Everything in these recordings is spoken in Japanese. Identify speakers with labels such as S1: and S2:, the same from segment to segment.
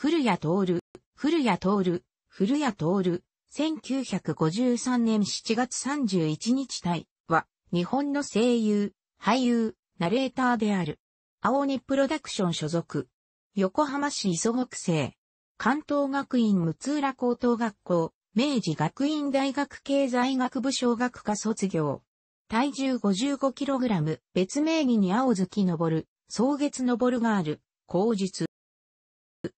S1: 古谷徹、古谷徹、古谷徹、1953年7月31日対は、日本の声優、俳優、ナレーターである。青鬼プロダクション所属。横浜市磯北生。関東学院六浦高等学校、明治学院大学経済学部小学科卒業。体重 55kg、別名義に青月昇る、草月昇るがある、口述。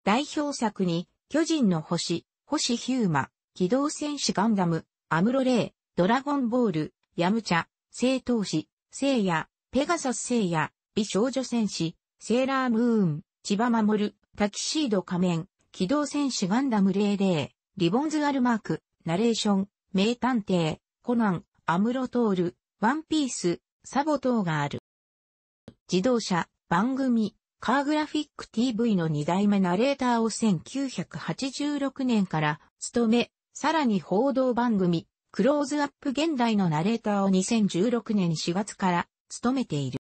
S1: 代表作に、巨人の星、星ヒューマ、機動戦士ガンダム、アムロレイ、ドラゴンボール、ヤムチャ、聖闘士、聖夜、ペガサス聖夜、美少女戦士、セーラームーン、千葉守、タキシード仮面、機動戦士ガンダム00、リボンズアルマーク、ナレーション、名探偵、コナン、アムロトール、ワンピース、サボ等がある。自動車、番組、カーグラフィック TV の2代目ナレーターを1986年から務め、さらに報道番組、クローズアップ現代のナレーターを2016年4月から務めている。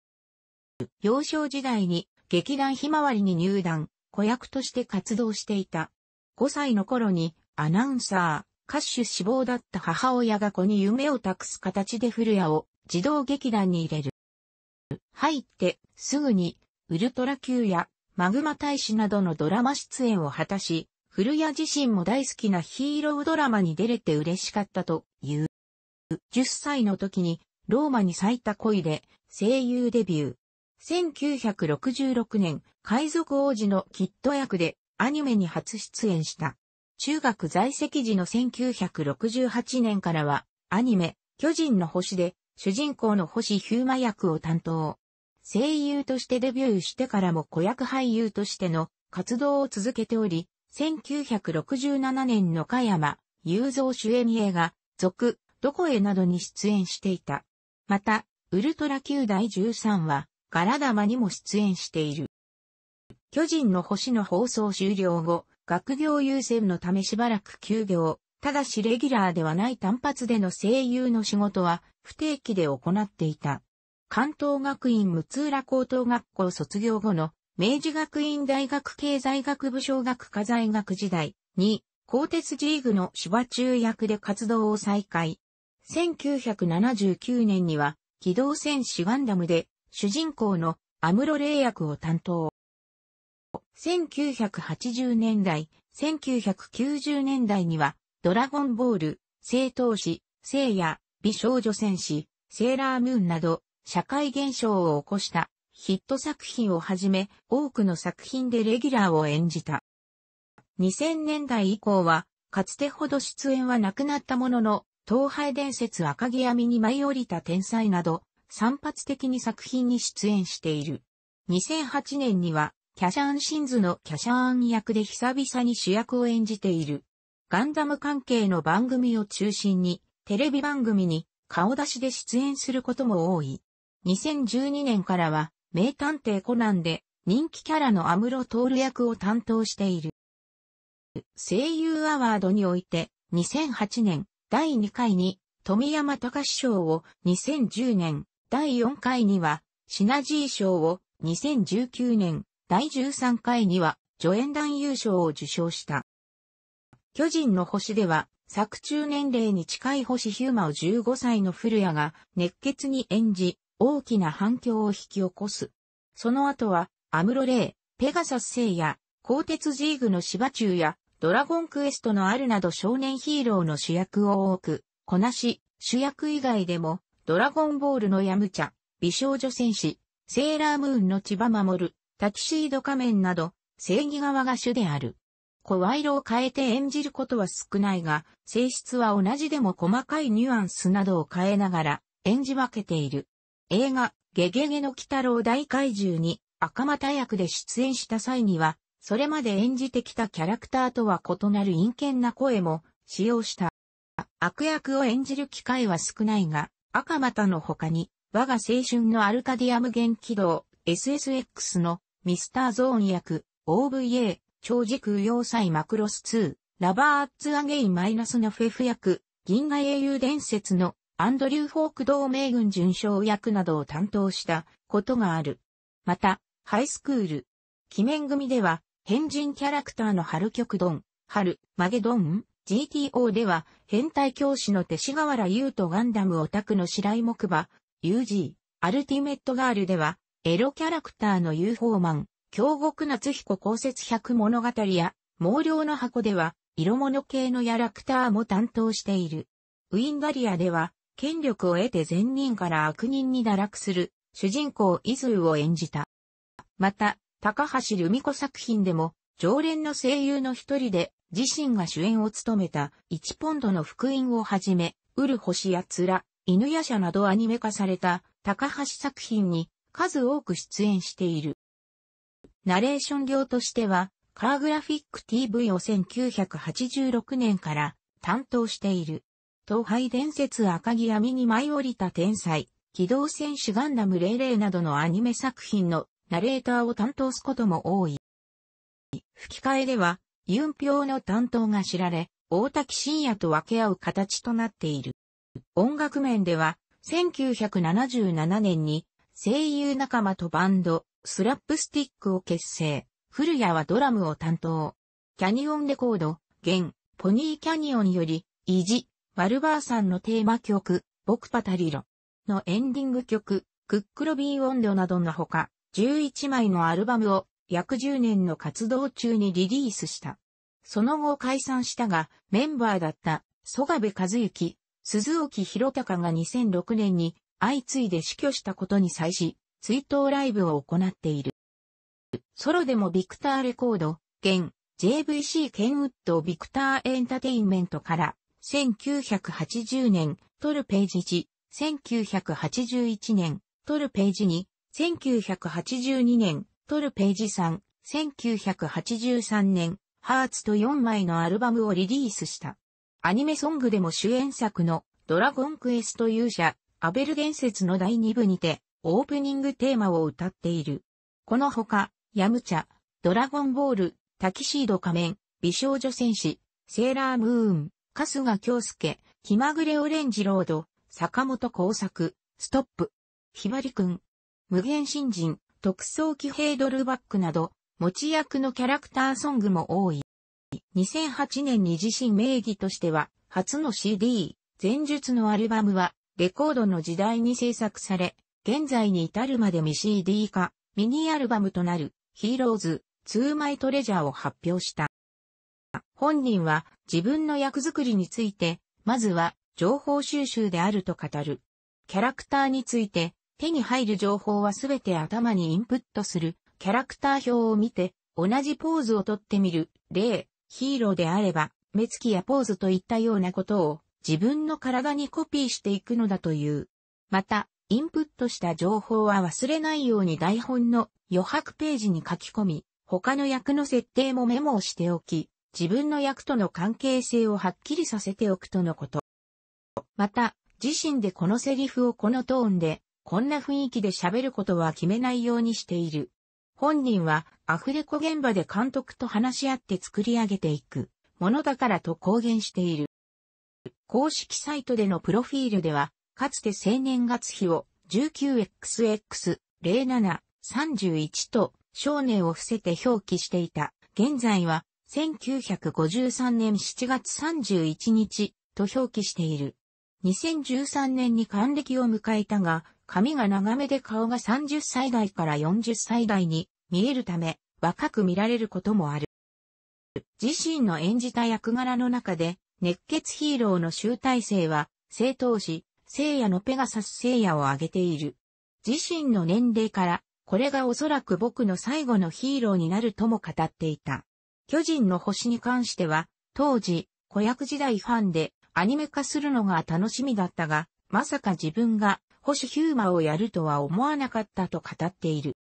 S1: 幼少時代に劇団ひまわりに入団、子役として活動していた。5歳の頃にアナウンサー、歌手志望だった母親が子に夢を託す形で古谷を児童劇団に入れる。入ってすぐにウルトラ Q やマグマ大使などのドラマ出演を果たし、古谷自身も大好きなヒーロードラマに出れて嬉しかったという。10歳の時にローマに咲いた恋で声優デビュー。1966年、海賊王子のキット役でアニメに初出演した。中学在籍時の1968年からはアニメ、巨人の星で主人公の星ヒューマ役を担当。声優としてデビューしてからも子役俳優としての活動を続けており、1967年の加山雄三主演映画、続、どこへなどに出演していた。また、ウルトラ Q 第13は、ガラダマにも出演している。巨人の星の放送終了後、学業優先のためしばらく休業。ただしレギュラーではない単発での声優の仕事は不定期で行っていた。関東学院六浦高等学校卒業後の明治学院大学経済学部小学科在学時代に、鋼鉄ジーグの芝中役で活動を再開。1979年には、機動戦士ガンダムで主人公のアムロレイ役を担当。1980年代、1990年代には、ドラゴンボール、聖闘士、聖夜、美少女戦士、セーラームーンなど、社会現象を起こしたヒット作品をはじめ多くの作品でレギュラーを演じた。2000年代以降はかつてほど出演はなくなったものの東廃伝説赤城闇に舞い降りた天才など散発的に作品に出演している。2008年にはキャシャーンシンズのキャシャーン役で久々に主役を演じている。ガンダム関係の番組を中心に、テレビ番組に顔出しで出演することも多い。2012年からは、名探偵コナンで人気キャラのアムロトール役を担当している。声優アワードにおいて、2008年第2回に富山隆賞を2010年第4回にはシナジー賞を2019年第13回には助演男優賞を受賞した。巨人の星では作中年齢に近い星ヒューマを15歳の古谷が熱血に演じ、大きな反響を引き起こす。その後は、アムロレイ、ペガサス星や、鋼鉄ジーグの芝中や、ドラゴンクエストのあるなど少年ヒーローの主役を多く、こなし、主役以外でも、ドラゴンボールのヤムチャ、美少女戦士、セーラームーンの千葉守、タキシード仮面など、正義側が主である。声色を変えて演じることは少ないが、性質は同じでも細かいニュアンスなどを変えながら演じ分けている。映画、ゲゲゲの鬼太郎大怪獣に赤股役で出演した際には、それまで演じてきたキャラクターとは異なる陰険な声も使用した。悪役を演じる機会は少ないが、赤股の他に、我が青春のアルカディア無限気道、SSX のミスターゾーン役、OVA、超時空要塞マクロス2、ラバーアッツアゲインマイナスのフェフ役、銀河英雄伝説のアンドリュー・フォーク同盟軍巡将役などを担当したことがある。また、ハイスクール、記念組では、変人キャラクターの春極ドン、春、マゲドン、GTO では、変態教師の手志河原優とガンダムオタクの白井木馬、UG、アルティメットガールでは、エロキャラクターの UFO マン、京極夏彦公設百物語や、毛量の箱では、色物系のキャラクターも担当している。ウィンガリアでは、権力を得て善人から悪人に堕落する、主人公伊豆を演じた。また、高橋留美子作品でも、常連の声優の一人で、自身が主演を務めた、1ポンドの福音をはじめ、うる星やツラ、犬や舎などアニメ化された、高橋作品に、数多く出演している。ナレーション業としては、カーグラフィック TV を1986年から担当している。東廃伝説赤城闇に舞い降りた天才、機動戦士ガンダム00などのアニメ作品のナレーターを担当すことも多い。吹き替えでは、ユンピョウの担当が知られ、大滝信也と分け合う形となっている。音楽面では、1977年に声優仲間とバンド、スラップスティックを結成。古谷はドラムを担当。キャニオンレコード、現、ポニーキャニオンより、維持、バルバーさんのテーマ曲、ボクパタリロのエンディング曲、クックロビー温度などのほか、11枚のアルバムを約10年の活動中にリリースした。その後解散したが、メンバーだった曽我部和幸、鈴沖博隆が2006年に相次いで死去したことに際し、追悼ライブを行っている。ソロでもビクターレコード、現 JVC ケンウッドビクターエンタテインメントから1980年、トルページ1、1981年、トルページ2、1982年、トルページ3、1983年、ハーツと4枚のアルバムをリリースした。アニメソングでも主演作のドラゴンクエスト勇者、アベル伝説の第2部にて、オープニングテーマを歌っている。このほか、ヤムチャ、ドラゴンボール、タキシード仮面、美少女戦士、セーラームーン、春日京介、気まぐれオレンジロード、坂本工作、ストップ、ひばりくん、無限新人、特装機兵ドルバックなど、持ち役のキャラクターソングも多い。2008年に自身名義としては、初の CD、前述のアルバムは、レコードの時代に制作され、現在に至るまで未 CD 化、ミニアルバムとなる、ヒーローズ、ツーマイトレジャーを発表した。本人は、自分の役作りについて、まずは情報収集であると語る。キャラクターについて、手に入る情報はすべて頭にインプットする。キャラクター表を見て、同じポーズをとってみる。例、ヒーローであれば、目つきやポーズといったようなことを自分の体にコピーしていくのだという。また、インプットした情報は忘れないように台本の余白ページに書き込み、他の役の設定もメモをしておき、自分の役との関係性をはっきりさせておくとのこと。また、自身でこのセリフをこのトーンで、こんな雰囲気で喋ることは決めないようにしている。本人はアフレコ現場で監督と話し合って作り上げていくものだからと公言している。公式サイトでのプロフィールでは、かつて青年月日を 19XX0731 と少年を伏せて表記していた。現在は1953年7月31日と表記している。2013年に還暦を迎えたが、髪が長めで顔が30歳代から40歳代に見えるため、若く見られることもある。自身の演じた役柄の中で、熱血ヒーローの集大成は、正当し、聖夜のペガサス聖夜を挙げている。自身の年齢から、これがおそらく僕の最後のヒーローになるとも語っていた。巨人の星に関しては、当時、子役時代ファンでアニメ化するのが楽しみだったが、まさか自分が星ヒューマをやるとは思わなかったと語っている。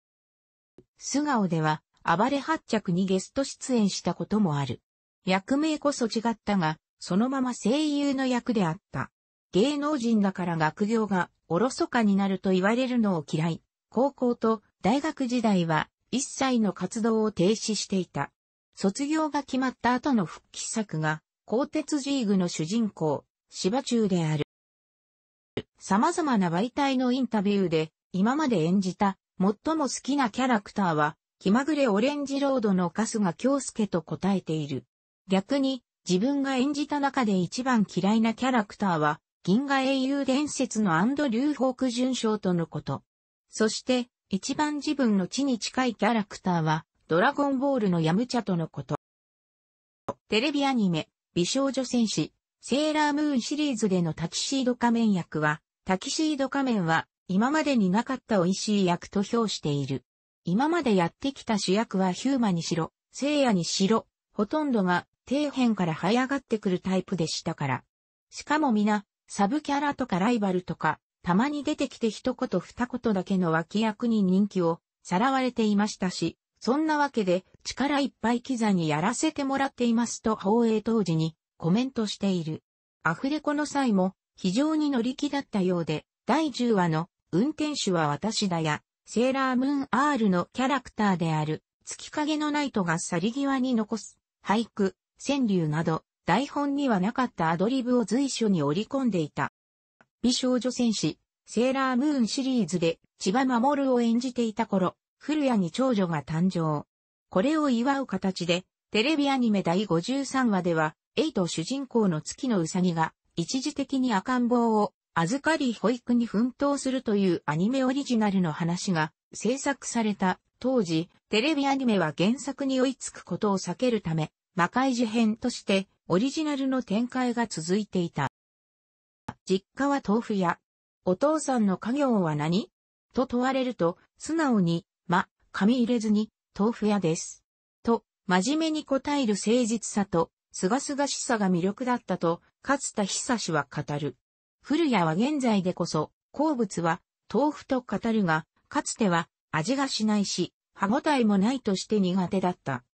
S1: 素顔では、暴れ発着にゲスト出演したこともある。役名こそ違ったが、そのまま声優の役であった。芸能人だから学業がおろそかになると言われるのを嫌い、高校と大学時代は一切の活動を停止していた。卒業が決まった後の復帰作が、鋼鉄ジーグの主人公、芝中である。様々な媒体のインタビューで、今まで演じた、最も好きなキャラクターは、気まぐれオレンジロードの春日京介と答えている。逆に、自分が演じた中で一番嫌いなキャラクターは、銀河英雄伝説のアンドリュー・ホーク准将とのこと。そして、一番自分の地に近いキャラクターは、ドラゴンボールのヤムチャとのこと。テレビアニメ、美少女戦士、セーラームーンシリーズでのタキシード仮面役は、タキシード仮面は今までになかった美味しい役と評している。今までやってきた主役はヒューマにしろ、聖夜にしろ、ほとんどが底辺から這い上がってくるタイプでしたから。しかも皆、サブキャラとかライバルとか、たまに出てきて一言二言だけの脇役に人気をさらわれていましたし、そんなわけで、力いっぱいキザにやらせてもらっていますと放映当時にコメントしている。アフレコの際も非常に乗り気だったようで、第10話の運転手は私だや、セーラームーン R のキャラクターである月影のナイトが去り際に残す俳句、川柳など台本にはなかったアドリブを随所に織り込んでいた。美少女戦士、セーラームーンシリーズで千葉守を演じていた頃、古谷に長女が誕生。これを祝う形で、テレビアニメ第53話では、エイト主人公の月のうさぎが、一時的に赤ん坊を預かり保育に奮闘するというアニメオリジナルの話が制作された当時、テレビアニメは原作に追いつくことを避けるため、魔界事変としてオリジナルの展開が続いていた。実家は豆腐屋。お父さんの家業は何と問われると、素直にま、紙入れずに、豆腐屋です。と、真面目に答える誠実さと、すがすがしさが魅力だったと、勝田久志は語る。古谷は現在でこそ、好物は、豆腐と語るが、かつては、味がしないし、歯ごたえもないとして苦手だった。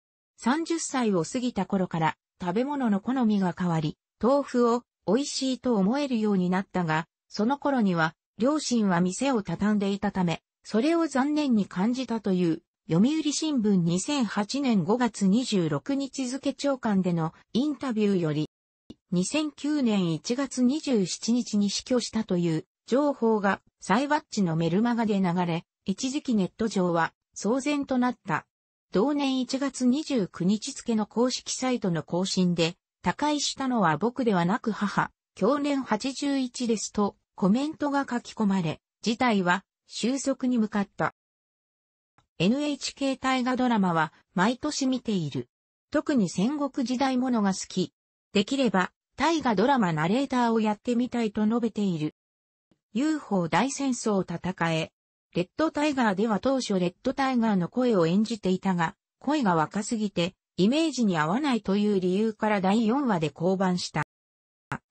S1: 30歳を過ぎた頃から、食べ物の好みが変わり、豆腐を美味しいと思えるようになったが、その頃には、両親は店を畳んでいたため、それを残念に感じたという、読売新聞2008年5月26日付長官でのインタビューより、2009年1月27日に死去したという情報がサイバッチのメルマガで流れ、一時期ネット上は騒然となった。同年1月29日付の公式サイトの更新で、他界したのは僕ではなく母、去年81ですとコメントが書き込まれ、事態は収束に向かった。NHK 大河ドラマは毎年見ている。特に戦国時代ものが好き。できれば大河ドラマナレーターをやってみたいと述べている。UFO 大戦争を戦え。レッドタイガーでは当初レッドタイガーの声を演じていたが、声が若すぎて、イメージに合わないという理由から第4話で降板した。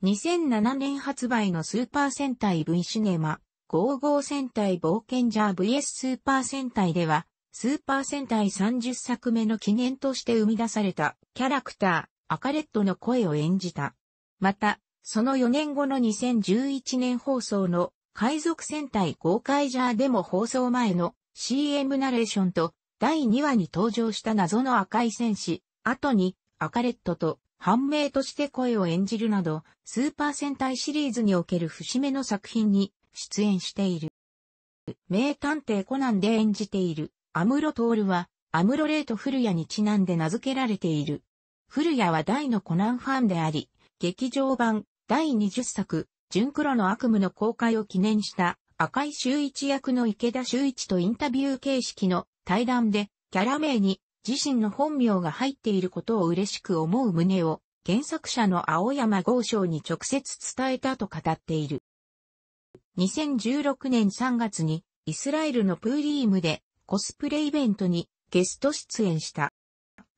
S1: 2007年発売のスーパー戦隊 V シネマ、55戦隊冒険ジャー VS スーパー戦隊では、スーパー戦隊30作目の記念として生み出されたキャラクター、アカレットの声を演じた。また、その4年後の2011年放送の海賊戦隊ゴーカイジャーでも放送前の CM ナレーションと第2話に登場した謎の赤い戦士、後にアカレットと判明として声を演じるなど、スーパー戦隊シリーズにおける節目の作品に出演している。名探偵コナンで演じている、アムロトールは、アムロレーと古谷にちなんで名付けられている。古谷は大のコナンファンであり、劇場版第20作、純黒の悪夢の公開を記念した赤井周一役の池田周一とインタビュー形式の対談でキャラ名に自身の本名が入っていることを嬉しく思う旨を原作者の青山豪昌に直接伝えたと語っている。2016年3月にイスラエルのプーリームでコスプレイベントにゲスト出演した。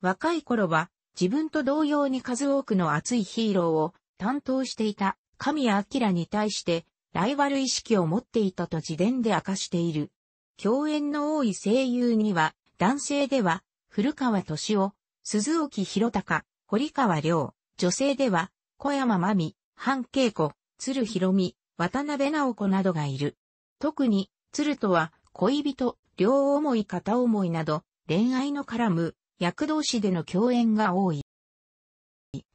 S1: 若い頃は自分と同様に数多くの熱いヒーローを担当していた神谷明に対してライバル意識を持っていたと自伝で明かしている。共演の多い声優には男性では古川敏夫、鈴沖博隆、堀川亮、女性では小山真美、半恵子、鶴ひろみ、渡辺直子などがいる。特に、鶴とは、恋人、両思い片思いなど、恋愛の絡む、役同士での共演が多い。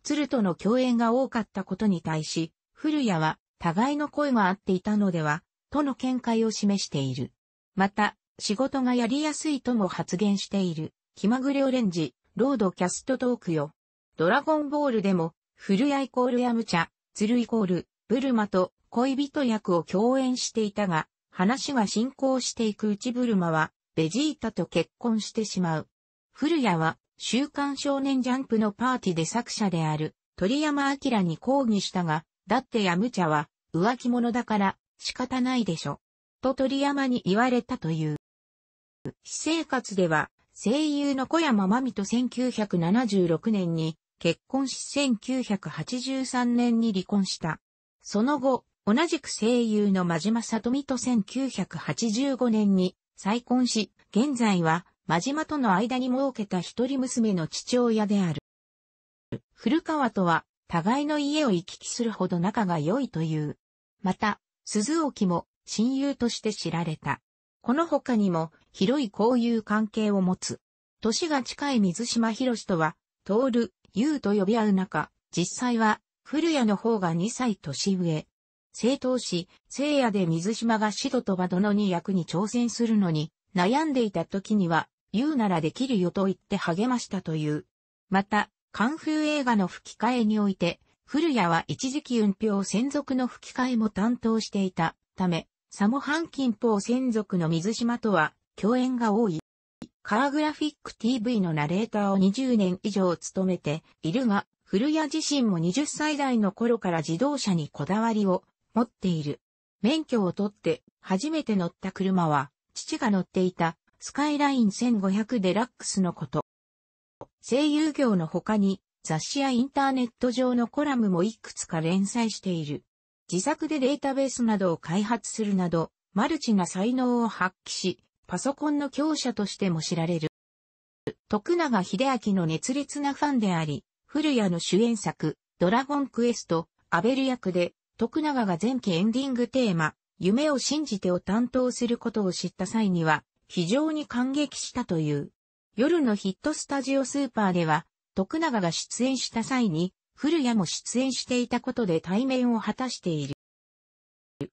S1: 鶴との共演が多かったことに対し、古谷は、互いの声が合っていたのでは、との見解を示している。また、仕事がやりやすいとも発言している、気まぐれオレンジ、ロードキャストトークよ。ドラゴンボールでも、古谷イコールヤムチャ、鶴イコール、ブルマと、恋人役を共演していたが、話が進行していく内車は、ベジータと結婚してしまう。古谷は、週刊少年ジャンプのパーティーで作者である、鳥山明に抗議したが、だってやむチャは、浮気者だから、仕方ないでしょ。と鳥山に言われたという。私生活では、声優の小山真美と1976年に結婚し1983年に離婚した。その後、同じく声優の真島さとみと1985年に再婚し、現在は真島との間に設けた一人娘の父親である。古川とは互いの家を行き来するほど仲が良いという。また、鈴沖も親友として知られた。この他にも広い交友関係を持つ。年が近い水島博士とは、通る、優と呼び合う中、実際は、古谷の方が2歳年上。正当し、聖夜で水島がシドとバ殿に役に挑戦するのに、悩んでいた時には、言うならできるよと言って励ましたという。また、カンフー映画の吹き替えにおいて、古谷は一時期運票専属の吹き替えも担当していたため、サモハンキンポー専属の水島とは共演が多い。カーグラフィック TV のナレーターを20年以上務めているが、古谷自身も20歳代の頃から自動車にこだわりを持っている。免許を取って初めて乗った車は、父が乗っていたスカイライン1500デラックスのこと。声優業の他に雑誌やインターネット上のコラムもいくつか連載している。自作でデータベースなどを開発するなど、マルチな才能を発揮し、パソコンの強者としても知られる。徳永秀明の熱烈なファンであり、古谷の主演作、ドラゴンクエスト、アベル役で徳永が前期エンディングテーマ、夢を信じてを担当することを知った際には、非常に感激したという。夜のヒットスタジオスーパーでは、徳永が出演した際に、古谷も出演していたことで対面を果たしている。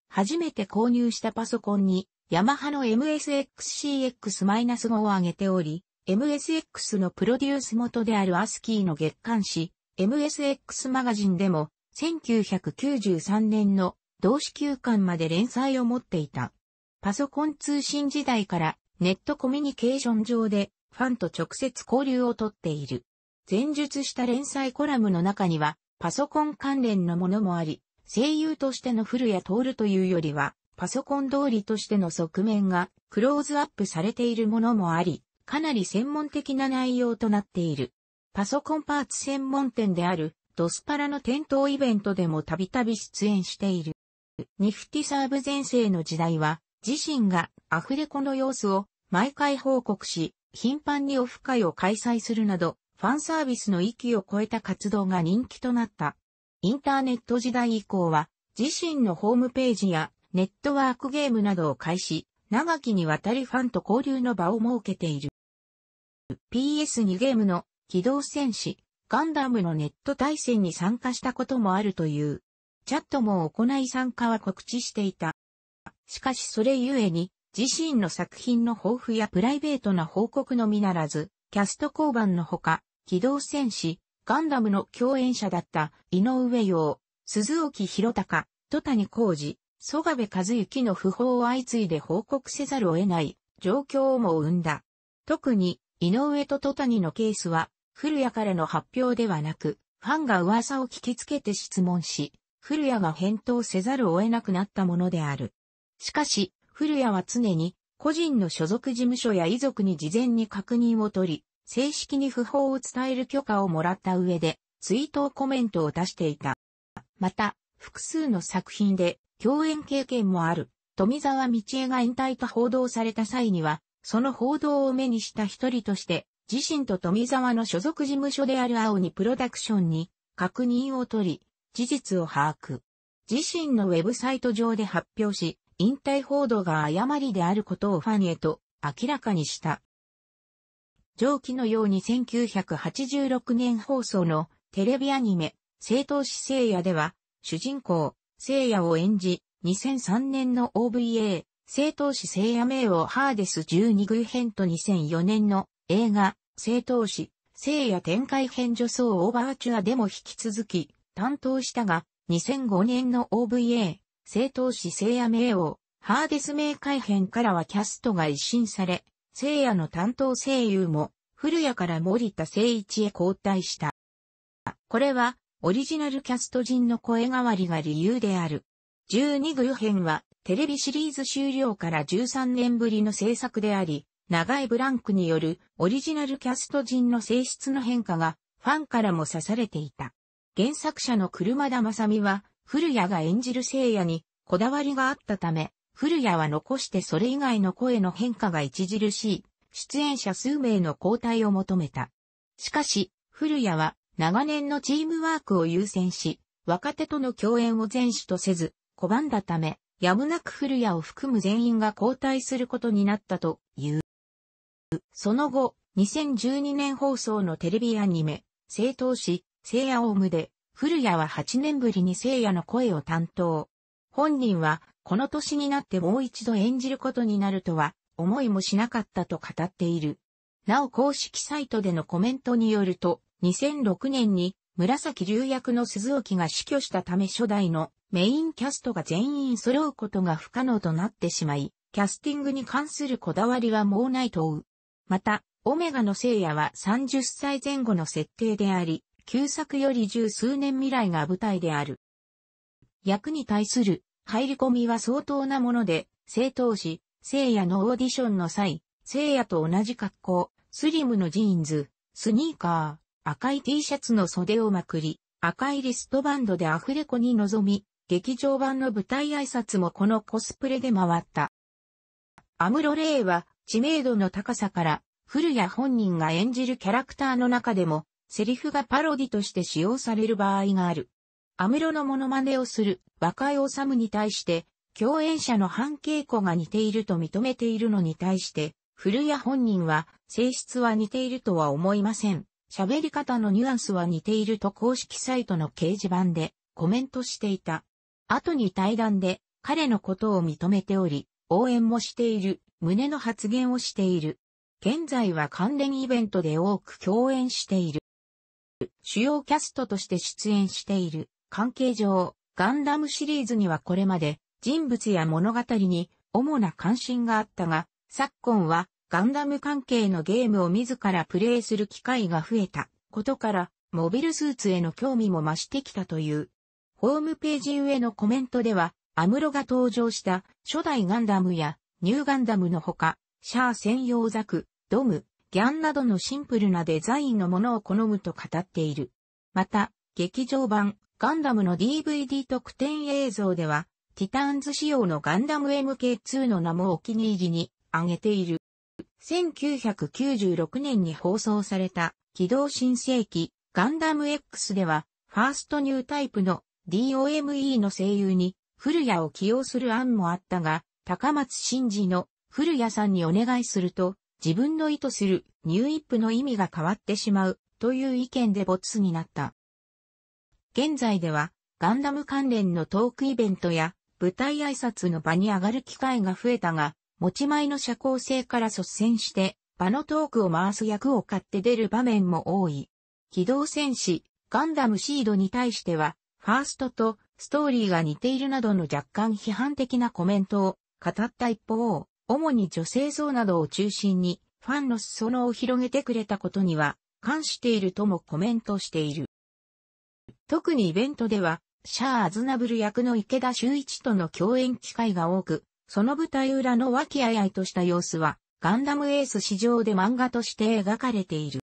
S1: 初めて購入したパソコンに、ヤマハの MSXCX-5 を挙げており、MSX のプロデュース元であるアスキーの月刊誌、MSX マガジンでも1993年の同志休館まで連載を持っていた。パソコン通信時代からネットコミュニケーション上でファンと直接交流をとっている。前述した連載コラムの中にはパソコン関連のものもあり、声優としての古谷徹というよりは、パソコン通りとしての側面がクローズアップされているものもあり、かなり専門的な内容となっている。パソコンパーツ専門店であるドスパラの店頭イベントでもたびたび出演している。ニフティサーブ前世の時代は、自身がアフレコの様子を毎回報告し、頻繁にオフ会を開催するなど、ファンサービスの域を超えた活動が人気となった。インターネット時代以降は、自身のホームページやネットワークゲームなどを開始、長きにわたりファンと交流の場を設けている。PS2 ゲームの機動戦士ガンダムのネット対戦に参加したこともあるという。チャットも行い参加は告知していた。しかしそれゆえに、自身の作品の抱負やプライベートな報告のみならず、キャスト交番のほか、機動戦士、ガンダムの共演者だった井上陽、鈴沖弘隆、戸谷浩二、曽我部和幸の訃報を相次いで報告せざるを得ない状況をも生んだ。特に井上と戸谷のケースは古谷からの発表ではなく、ファンが噂を聞きつけて質問し、古谷が返答せざるを得なくなったものである。しかし、古谷は常に個人の所属事務所や遺族に事前に確認を取り、正式に不法を伝える許可をもらった上で、ツイートコメントを出していた。また、複数の作品で共演経験もある、富沢道恵が引退と報道された際には、その報道を目にした一人として、自身と富沢の所属事務所である青にプロダクションに確認を取り、事実を把握。自身のウェブサイト上で発表し、引退報道が誤りであることをファンへと明らかにした。上記のように1986年放送のテレビアニメ、正当師聖夜では、主人公、聖夜を演じ、2003年の OVA、正当師聖夜名をハーデス12偶編と2004年の映画、正当史、聖夜展開編女装オーバーチュアでも引き続き担当したが、2005年の OVA、正当史聖夜名王、ハーデス名改編からはキャストが一新され、聖夜の担当声優も、古谷から森田聖一へ交代した。これは、オリジナルキャスト陣の声変わりが理由である。12具編は、テレビシリーズ終了から13年ぶりの制作であり、長いブランクによるオリジナルキャスト陣の性質の変化がファンからも刺されていた。原作者の車田正美は、古谷が演じる聖夜にこだわりがあったため、古谷は残してそれ以外の声の変化が著しい、出演者数名の交代を求めた。しかし、古谷は長年のチームワークを優先し、若手との共演を前主とせず、拒んだため、やむなく古谷を含む全員が交代することになったという。その後、2012年放送のテレビアニメ、正闘士、聖夜オウムで、古谷は8年ぶりに聖夜の声を担当。本人は、この年になってもう一度演じることになるとは、思いもしなかったと語っている。なお公式サイトでのコメントによると、2006年に紫流役の鈴沖が死去したため初代のメインキャストが全員揃うことが不可能となってしまい、キャスティングに関するこだわりはもうないとう。また、オメガの聖夜は30歳前後の設定であり、旧作より十数年未来が舞台である。役に対する入り込みは相当なもので、正当し、聖夜のオーディションの際、聖夜と同じ格好、スリムのジーンズ、スニーカー、赤い T シャツの袖をまくり、赤いリストバンドでアフレコに臨み、劇場版の舞台挨拶もこのコスプレで回った。アムロレイは知名度の高さから、古谷本人が演じるキャラクターの中でも、セリフがパロディとして使用される場合がある。アムロのモノマネをする若いオサムに対して、共演者の半稽古が似ていると認めているのに対して、古谷本人は性質は似ているとは思いません。喋り方のニュアンスは似ていると公式サイトの掲示板でコメントしていた。後に対談で彼のことを認めており、応援もしている胸の発言をしている。現在は関連イベントで多く共演している。主要キャストとして出演している関係上、ガンダムシリーズにはこれまで人物や物語に主な関心があったが、昨今はガンダム関係のゲームを自らプレイする機会が増えたことから、モビルスーツへの興味も増してきたという。ホームページ上のコメントでは、アムロが登場した初代ガンダムやニューガンダムのほか、シャー専用ザク、ドム、ギャンなどのシンプルなデザインのものを好むと語っている。また、劇場版、ガンダムの DVD 特典映像では、ティターンズ仕様のガンダム MK2 の名もお気に入りに挙げている。1996年に放送された、機動新世紀、ガンダム X では、ファーストニュータイプの DOME の声優に、古谷を起用する案もあったが、高松真治の古谷さんにお願いすると、自分の意図するニューイップの意味が変わってしまうという意見で没になった。現在ではガンダム関連のトークイベントや舞台挨拶の場に上がる機会が増えたが、持ち前の社交性から率先して場のトークを回す役を買って出る場面も多い。機動戦士ガンダムシードに対しては、ファーストとストーリーが似ているなどの若干批判的なコメントを語った一方、主に女性像などを中心に、ファンの裾野を広げてくれたことには、関しているともコメントしている。特にイベントでは、シャア・アズナブル役の池田修一との共演機会が多く、その舞台裏の和気あいあいとした様子は、ガンダムエース史上で漫画として描かれている。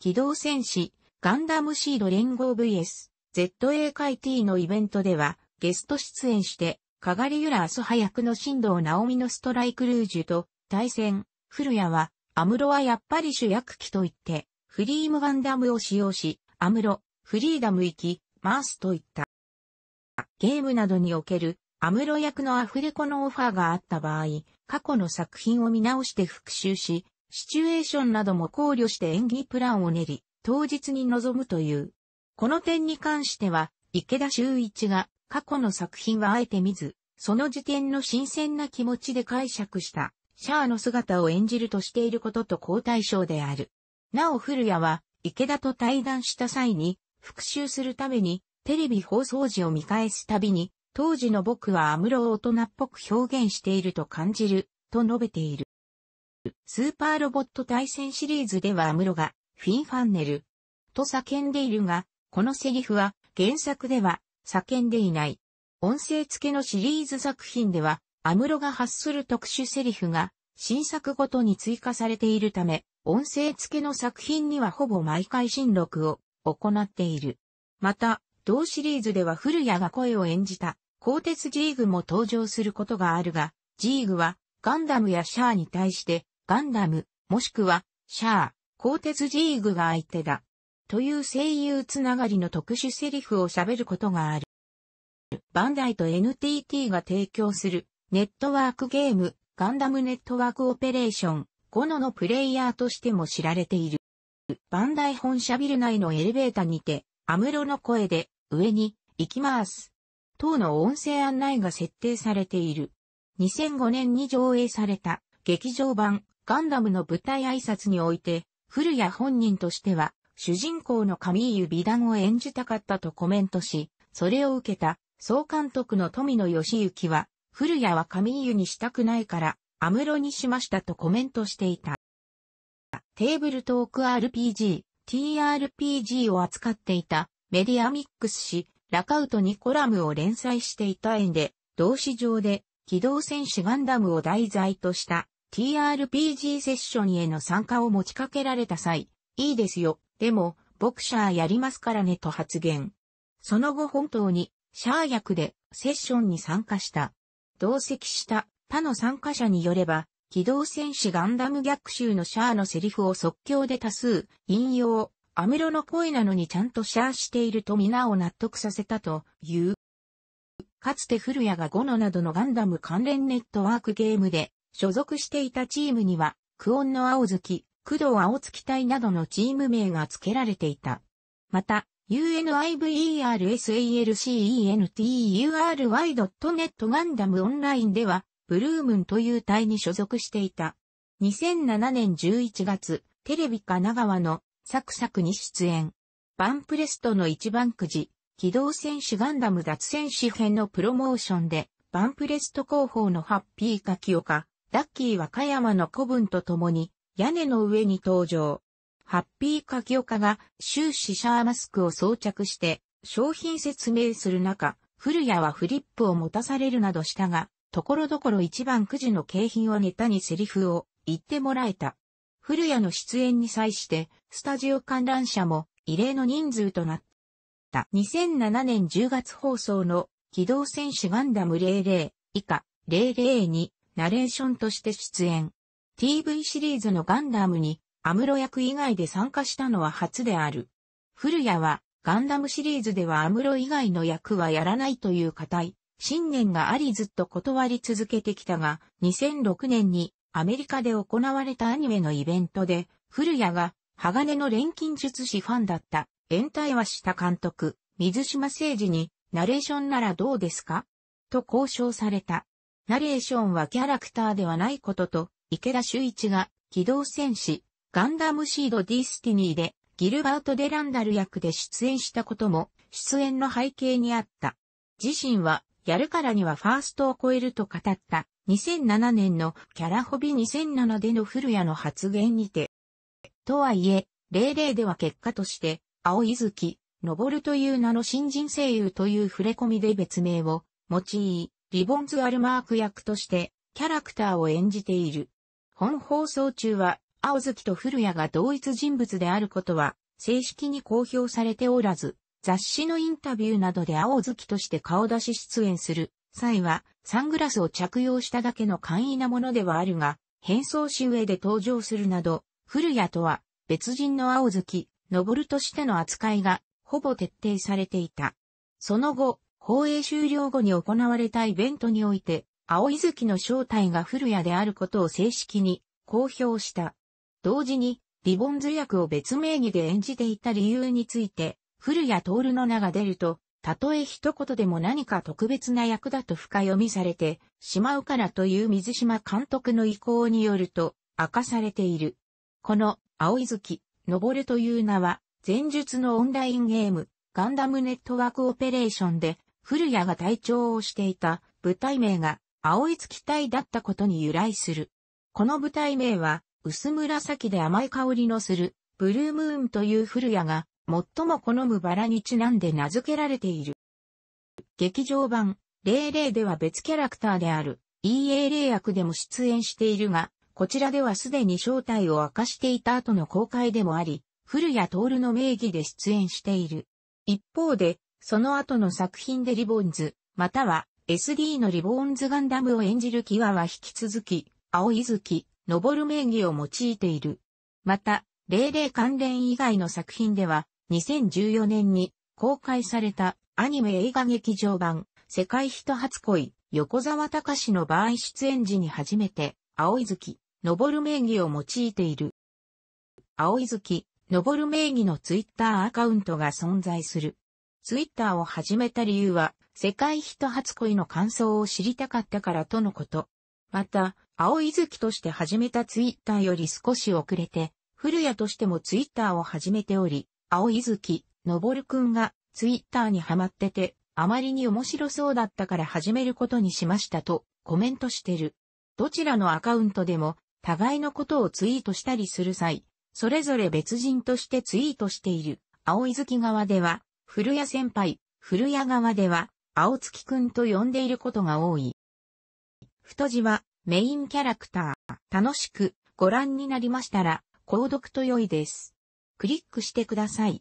S1: 機動戦士、ガンダムシード連合 VS、ZA 会 T のイベントでは、ゲスト出演して、かがりゆらあそはくの振動直美のストライクルージュと対戦、古谷は、アムロはやっぱり主役機と言って、フリームガンダムを使用し、アムロ、フリーダム行き、マースといった。ゲームなどにおける、アムロ役のアフレコのオファーがあった場合、過去の作品を見直して復習し、シチュエーションなども考慮して演技プランを練り、当日に臨むという。この点に関しては、池田修一が過去の作品はあえて見ず、その時点の新鮮な気持ちで解釈した、シャアの姿を演じるとしていることと交代賞である。なお古谷は、池田と対談した際に、復讐するために、テレビ放送時を見返すたびに、当時の僕はアムロを大人っぽく表現していると感じる、と述べている。スーパーロボット対戦シリーズではアムロが、フィンファンネル、と叫んでいるが、このセリフは、原作では、叫んでいない。音声付けのシリーズ作品では、アムロが発する特殊セリフが新作ごとに追加されているため、音声付けの作品にはほぼ毎回新録を行っている。また、同シリーズでは古谷が声を演じた、鋼鉄ジーグも登場することがあるが、ジーグはガンダムやシャアに対して、ガンダム、もしくはシャア、鋼鉄ジーグが相手だ。という声優つながりの特殊セリフを喋ることがある。バンダイと NTT が提供するネットワークゲームガンダムネットワークオペレーション5ののプレイヤーとしても知られている。バンダイ本社ビル内のエレベーターにて、アムロの声で上に行きます。等の音声案内が設定されている。2005年に上映された劇場版ガンダムの舞台挨拶において、古谷本人としては主人公の神井美談を演じたかったとコメントし、それを受けた総監督の富野義行は、古谷は神ユにしたくないから、アムロにしましたとコメントしていた。テーブルトーク RPG、TRPG を扱っていたメディアミックス誌、ラカウトにコラムを連載していた縁で、同市上で機動戦士ガンダムを題材とした TRPG セッションへの参加を持ちかけられた際、いいですよ、でも、ボクシャーやりますからねと発言。その後本当に、シャー役でセッションに参加した。同席した他の参加者によれば、機動戦士ガンダム逆襲のシャアのセリフを即興で多数、引用、アムロの声なのにちゃんとシャアしていると皆を納得させたという。かつて古谷がゴノなどのガンダム関連ネットワークゲームで所属していたチームには、クオンの青月、工藤青月隊などのチーム名が付けられていた。また、u n i v e r s a l c e n t u r y n e t ガンダムオンラインでは、ブルームンという隊に所属していた。2007年11月、テレビ神奈川のサクサクに出演。バンプレストの一番くじ、機動戦士ガンダム脱戦士編のプロモーションで、バンプレスト広報のハッピーか清か、ッキー和歌山の古文と共に、屋根の上に登場。ハッピー柿岡が終始シャーマスクを装着して商品説明する中、古谷はフリップを持たされるなどしたが、ところどころ一番くじの景品をネタにセリフを言ってもらえた。古谷の出演に際して、スタジオ観覧車も異例の人数となった。2007年10月放送の機動戦士ガンダム00以下002ナレーションとして出演。TV シリーズのガンダムにアムロ役以外で参加したのは初である。古谷はガンダムシリーズではアムロ以外の役はやらないという固い信念がありずっと断り続けてきたが、2006年にアメリカで行われたアニメのイベントで、古谷が鋼の錬金術師ファンだった延滞はした監督、水島誠二にナレーションならどうですかと交渉された。ナレーションはキャラクターではないことと池田修一が、機動戦士、ガンダムシード・ディスティニーで、ギルバート・デ・ランダル役で出演したことも、出演の背景にあった。自身は、やるからにはファーストを超えると語った、2007年のキャラホビ2007での古谷の発言にて。とはいえ、零0では結果として、青井月、昇という名の新人声優という触れ込みで別名を用い、リボンズ・アルマーク役として、キャラクターを演じている。本放送中は、青月と古谷が同一人物であることは、正式に公表されておらず、雑誌のインタビューなどで青月として顔出し出演する際は、サングラスを着用しただけの簡易なものではあるが、変装し上で登場するなど、古谷とは別人の青月、登るとしての扱いが、ほぼ徹底されていた。その後、放映終了後に行われたイベントにおいて、青い月の正体が古谷であることを正式に公表した。同時に、リボンズ役を別名義で演じていた理由について、古谷徹の名が出ると、たとえ一言でも何か特別な役だと深読みされてしまうからという水島監督の意向によると明かされている。この青い月、登るという名は、前述のオンラインゲーム、ガンダムネットワークオペレーションで、古谷が隊長をしていた舞台名が青い月体だったことに由来する。この舞台名は、薄紫で甘い香りのする、ブルームーンという古谷が、最も好むバラにちなんで名付けられている。劇場版、00では別キャラクターである、EA0 役でも出演しているが、こちらではすでに正体を明かしていた後の公開でもあり、古谷徹の名義で出演している。一方で、その後の作品でリボンズ、または SD のリボーンズガンダムを演じるキワは引き続き、青い月、昇る名義を用いている。また、霊霊関連以外の作品では、2014年に公開されたアニメ映画劇場版、世界人初恋、横沢隆の場合出演時に初めて、青い月、昇る名義を用いている。青い月、昇る名義のツイッターアカウントが存在する。ツイッターを始めた理由は、世界人初恋の感想を知りたかったからとのこと。また、青い月として始めたツイッターより少し遅れて、古谷としてもツイッターを始めており、青い月、のぼるくんがツイッターにハマってて、あまりに面白そうだったから始めることにしましたとコメントしてる。どちらのアカウントでも互いのことをツイートしたりする際、それぞれ別人としてツイートしている。青い月側では古谷先輩、古谷側では、青月くんと呼んでいることが多い。太字は、メインキャラクター、楽しく、ご覧になりましたら、購読と良いです。クリックしてください。